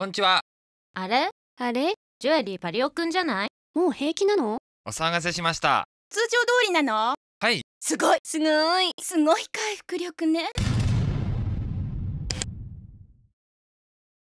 こんにちは。あれあれジュエリーパリオくんじゃないもう平気なのお騒がせしました。通常通りなのはい。すごいすごいすごい回復力ね。